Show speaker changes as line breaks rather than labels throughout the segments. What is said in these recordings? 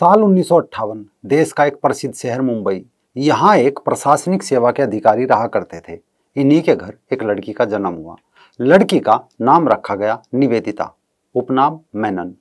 साल उन्नीस देश का एक प्रसिद्ध शहर मुंबई यहाँ एक प्रशासनिक सेवा के अधिकारी रहा करते थे इन्हीं के घर एक लड़की का जन्म हुआ लड़की का नाम रखा गया निवेदिता उपनाम मैनन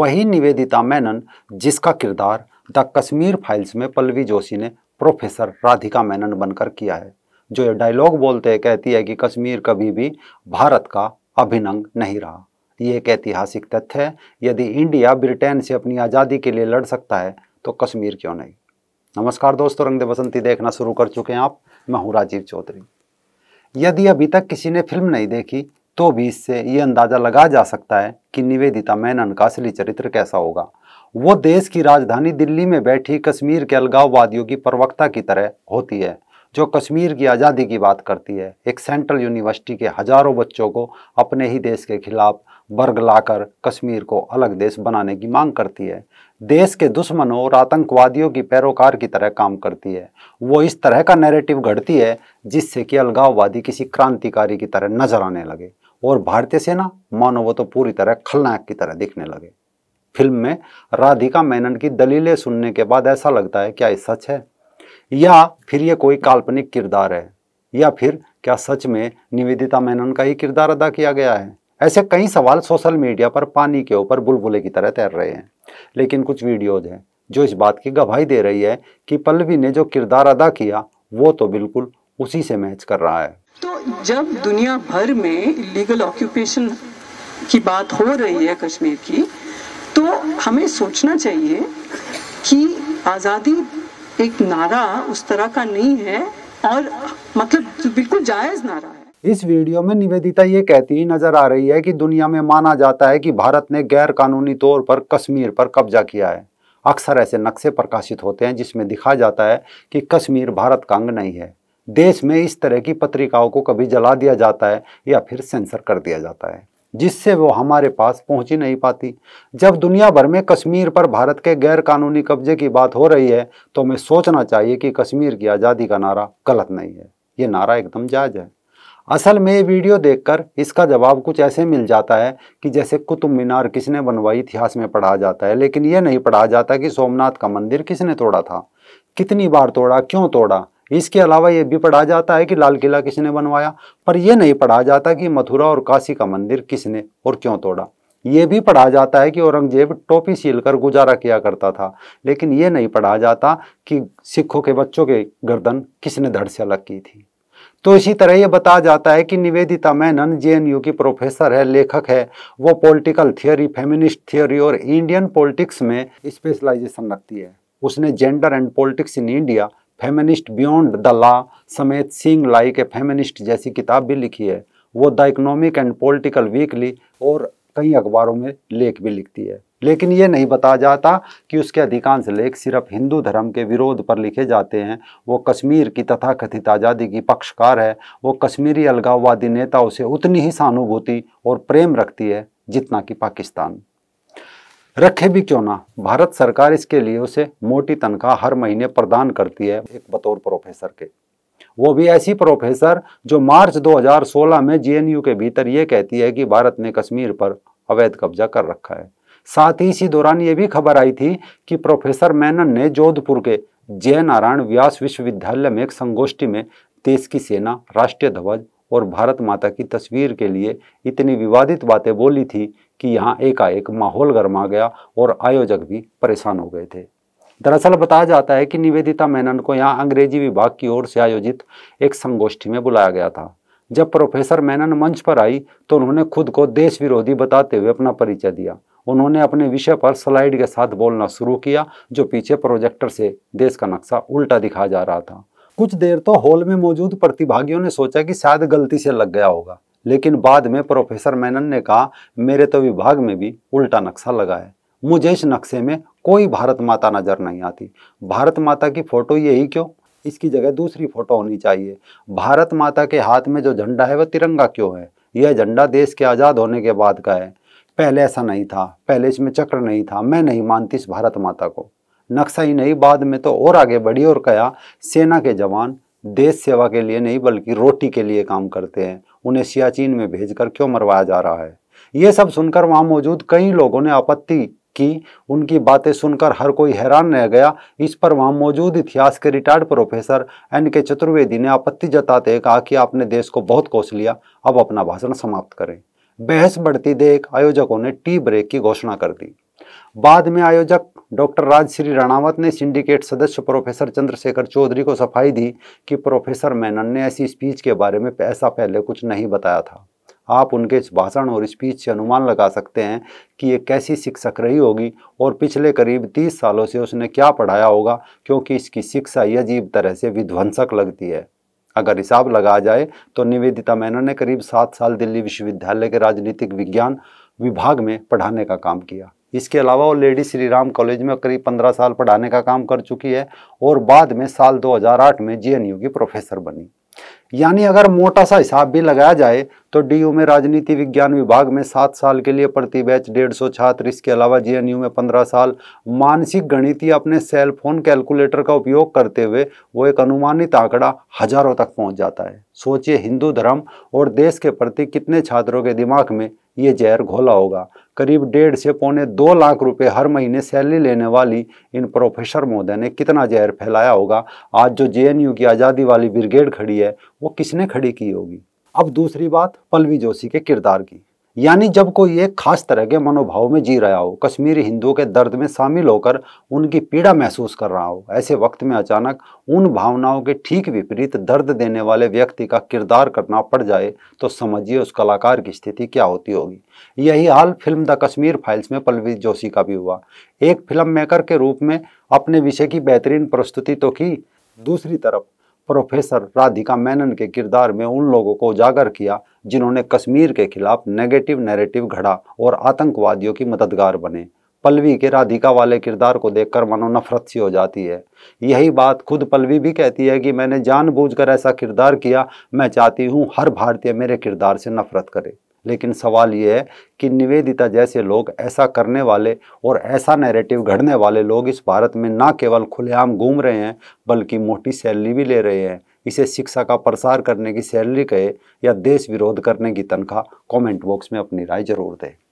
वही निवेदिता मैनन जिसका किरदार द कश्मीर फाइल्स में पल्लवी जोशी ने प्रोफेसर राधिका मैनन बनकर किया है जो ये डायलॉग बोलते कहती है कि कश्मीर कभी भी भारत का अभिनंग नहीं रहा ये एक ऐतिहासिक तथ्य है यदि इंडिया ब्रिटेन से अपनी आज़ादी के लिए लड़ सकता है तो कश्मीर क्यों नहीं नमस्कार दोस्तों रंग बसंती देखना शुरू कर चुके हैं आप मैं हूँ राजीव चौधरी यदि अभी तक किसी ने फिल्म नहीं देखी तो भी इससे ये अंदाज़ा लगा जा सकता है कि निवेदिता मैनन का असली चरित्र कैसा होगा वो देश की राजधानी दिल्ली में बैठी कश्मीर के अलगाववादियों की प्रवक्ता की तरह होती है जो कश्मीर की आज़ादी की बात करती है एक सेंट्रल यूनिवर्सिटी के हज़ारों बच्चों को अपने ही देश के खिलाफ वर्ग लाकर कश्मीर को अलग देश बनाने की मांग करती है देश के दुश्मनों और आतंकवादियों की पैरोकार की तरह काम करती है वो इस तरह का नैरेटिव घड़ती है जिससे कि अलगाववादी किसी क्रांतिकारी की तरह नजर आने लगे और भारतीय सेना मानो वो तो पूरी तरह खलनायक की तरह दिखने लगे फिल्म में राधिका मेनन की दलीलें सुनने के बाद ऐसा लगता है क्या ये सच है या फिर ये कोई काल्पनिक किरदार है या फिर क्या सच में निवेदिता मेनन का ही किरदार अदा किया गया है ऐसे कई सवाल सोशल मीडिया पर पानी के ऊपर बुलबुले की तरह तैर रहे हैं लेकिन कुछ वीडियोज हैं जो इस बात की गवाही दे रही है कि पल्लवी ने जो किरदार अदा किया वो तो बिल्कुल उसी से मैच कर रहा है तो जब दुनिया भर में लीगल ऑक्यूपेशन की बात हो रही है कश्मीर की तो हमें सोचना चाहिए कि आज़ादी एक नारा उस तरह का नहीं है और मतलब बिल्कुल जायज नारा है इस वीडियो में निवेदिता ये कहती नजर आ रही है कि दुनिया में माना जाता है कि भारत ने गैर कानूनी तौर पर कश्मीर पर कब्जा किया है अक्सर ऐसे नक्शे प्रकाशित होते हैं जिसमें दिखा जाता है कि कश्मीर भारत का अंग नहीं है देश में इस तरह की पत्रिकाओं को कभी जला दिया जाता है या फिर सेंसर कर दिया जाता है जिससे वो हमारे पास पहुंच ही नहीं पाती जब दुनिया भर में कश्मीर पर भारत के गैर कानूनी कब्जे की बात हो रही है तो हमें सोचना चाहिए कि कश्मीर की आज़ादी का नारा गलत नहीं है ये नारा एकदम जायज़ है असल में ये वीडियो देखकर इसका जवाब कुछ ऐसे मिल जाता है कि जैसे कुतुब मीनार किसने बनवाई इतिहास में पढ़ा जाता है लेकिन ये नहीं पढ़ा जाता कि सोमनाथ का मंदिर किसने तोड़ा था कितनी बार तोड़ा क्यों तोड़ा इसके अलावा ये भी पढ़ा जाता है कि लाल किला किसने बनवाया पर यह नहीं पढ़ा जाता कि मथुरा और काशी का मंदिर किसने और क्यों तोड़ा ये भी पढ़ा जाता है कि औरंगजेब टोपी सील कर गुजारा किया करता था लेकिन ये नहीं पढ़ा जाता कि सिखों के बच्चों के गर्दन किसने धड़ से अलग की थी तो इसी तरह ये बताया जाता है कि निवेदिता मैनन जे की प्रोफेसर है लेखक है वो पॉलिटिकल थियोरी फेमिनिस्ट थियोरी और इंडियन पॉलिटिक्स में स्पेशलाइजेशन रखती है उसने gender and politics in India feminist beyond the law समेत सिंह लाई के फेमिनिस्ट जैसी किताब भी लिखी है वो the economic and political weekly और कई अखबारों में लेख भी लिखती है लेकिन ये नहीं बताया जाता कि उसके अधिकांश लेख सिर्फ हिंदू धर्म के विरोध पर लिखे जाते हैं वो कश्मीर की तथा कथित आज़ादी की पक्षकार है वो कश्मीरी अलगाववादी नेताओं से उतनी ही सहानुभूति और प्रेम रखती है जितना कि पाकिस्तान रखे भी क्यों ना भारत सरकार इसके लिए उसे मोटी तनख्वाह हर महीने प्रदान करती है एक बतौर प्रोफेसर के वो भी ऐसी प्रोफेसर जो मार्च 2016 में जेएनयू के भीतर ये कहती है कि भारत ने कश्मीर पर अवैध कब्जा कर रखा है साथ ही इसी दौरान ये भी खबर आई थी कि प्रोफेसर मैनन ने जोधपुर के जय नारायण व्यास विश्वविद्यालय में एक संगोष्ठी में देश की सेना राष्ट्रीय ध्वज और भारत माता की तस्वीर के लिए इतनी विवादित बातें बोली थी कि यहाँ एकाएक माहौल गर्मा गया और आयोजक भी परेशान हो गए थे दरअसल बताया जाता है कि निवेदिता मेनन को यहाँ अंग्रेजी विभाग की ओर से आयोजित एक संगोष्ठी में बुलाया गया था जब प्रोफेसर मेनन मंच पर आई तो उन्होंने खुद को देश विरोधी बताते हुए अपना परिचय दिया उन्होंने अपने विषय पर स्लाइड के साथ बोलना शुरू किया जो पीछे प्रोजेक्टर से देश का नक्शा उल्टा दिखाया जा रहा था कुछ देर तो हॉल में मौजूद प्रतिभागियों ने सोचा कि शायद गलती से लग गया होगा लेकिन बाद में प्रोफेसर मैनन ने कहा मेरे तो विभाग में भी उल्टा नक्शा लगा है मुझे इस नक्शे में कोई भारत माता नज़र नहीं आती भारत माता की फ़ोटो यही क्यों इसकी जगह दूसरी फ़ोटो होनी चाहिए भारत माता के हाथ में जो झंडा है वह तिरंगा क्यों है यह झंडा देश के आज़ाद होने के बाद का है पहले ऐसा नहीं था पहले इसमें चक्र नहीं था मैं नहीं मानती इस भारत माता को नक्शा ही नहीं बाद में तो और आगे बढ़ी और कहा सेना के जवान देश सेवा के लिए नहीं बल्कि रोटी के लिए काम करते हैं उन्हें सियाचिन में भेजकर क्यों मरवाया जा रहा है ये सब सुनकर वहाँ मौजूद कई लोगों ने आपत्ति की उनकी बातें सुनकर हर कोई हैरान रह गया इस पर वहाँ मौजूद इतिहास के रिटायर्ड प्रोफेसर एन के चतुर्वेदी ने आपत्ति जताते कहा कि आपने देश को बहुत कोस लिया अब अपना भाषण समाप्त करें बहस बढ़ती देख आयोजकों ने टी ब्रेक की घोषणा कर दी बाद में आयोजक डॉक्टर राजश्री राणावत ने सिंडिकेट सदस्य प्रोफेसर चंद्रशेखर चौधरी को सफाई दी कि प्रोफेसर मेनन ने ऐसी स्पीच के बारे में ऐसा पहले कुछ नहीं बताया था आप उनके इस भाषण और स्पीच से अनुमान लगा सकते हैं कि ये कैसी शिक्षक रही होगी और पिछले करीब तीस सालों से उसने क्या पढ़ाया होगा क्योंकि इसकी शिक्षा ही अजीब तरह से विध्वंसक लगती है अगर हिसाब लगाया जाए तो निवेदिता मैनन ने करीब सात साल दिल्ली विश्वविद्यालय के राजनीतिक विज्ञान विभाग में पढ़ाने का काम किया इसके अलावा वो लेडी श्री राम कॉलेज में करीब पंद्रह साल पढ़ाने का काम कर चुकी है और बाद में साल 2008 में जेएनयू की प्रोफेसर बनी यानी अगर मोटा सा हिसाब भी लगाया जाए तो डीयू में राजनीति विज्ञान विभाग में सात साल के लिए प्रति बैच डेढ़ सौ छात्र इसके अलावा जेएनयू में पंद्रह साल मानसिक गणित अपने सेल फोन कैलकुलेटर का उपयोग करते हुए वो एक अनुमानित आंकड़ा हजारों तक पहुंच जाता है सोचिए हिंदू धर्म और देश के प्रति कितने छात्रों के दिमाग में ये जहर घोला होगा करीब डेढ़ से पौने दो लाख रुपए हर महीने सैलरी लेने वाली इन प्रोफेसर महोदय ने कितना जहर फैलाया होगा आज जो जेएनयू की आज़ादी वाली ब्रिगेड खड़ी है वो किसने खड़ी की होगी अब दूसरी बात पलवी जोशी के किरदार की यानी जब कोई एक खास तरह के मनोभाव में जी रहा हो कश्मीरी हिंदुओं के दर्द में शामिल होकर उनकी पीड़ा महसूस कर रहा हो ऐसे वक्त में अचानक उन भावनाओं के ठीक विपरीत दर्द देने वाले व्यक्ति का किरदार करना पड़ जाए तो समझिए उस कलाकार की स्थिति क्या होती होगी यही हाल फिल्म द कश्मीर फाइल्स में पलवी जोशी का भी हुआ एक फिल्म मेकर के रूप में अपने विषय की बेहतरीन प्रस्तुति तो की दूसरी तरफ प्रोफेसर राधिका मैनन के किरदार में उन लोगों को उजागर किया जिन्होंने कश्मीर के खिलाफ नेगेटिव नैरेटिव घड़ा और आतंकवादियों की मददगार बने पलवी के राधिका वाले किरदार को देखकर मनो नफरत सी हो जाती है यही बात खुद पलवी भी कहती है कि मैंने जानबूझकर ऐसा किरदार किया मैं चाहती हूँ हर भारतीय मेरे किरदार से नफरत करे लेकिन सवाल ये है कि निवेदिता जैसे लोग ऐसा करने वाले और ऐसा नैरेटिव घड़ने वाले लोग इस भारत में ना केवल खुलेआम घूम रहे हैं बल्कि मोटी सैलरी भी ले रहे हैं इसे शिक्षा का प्रसार करने की सैलरी कहे या देश विरोध करने की तनख्वाह कमेंट बॉक्स में अपनी राय जरूर दें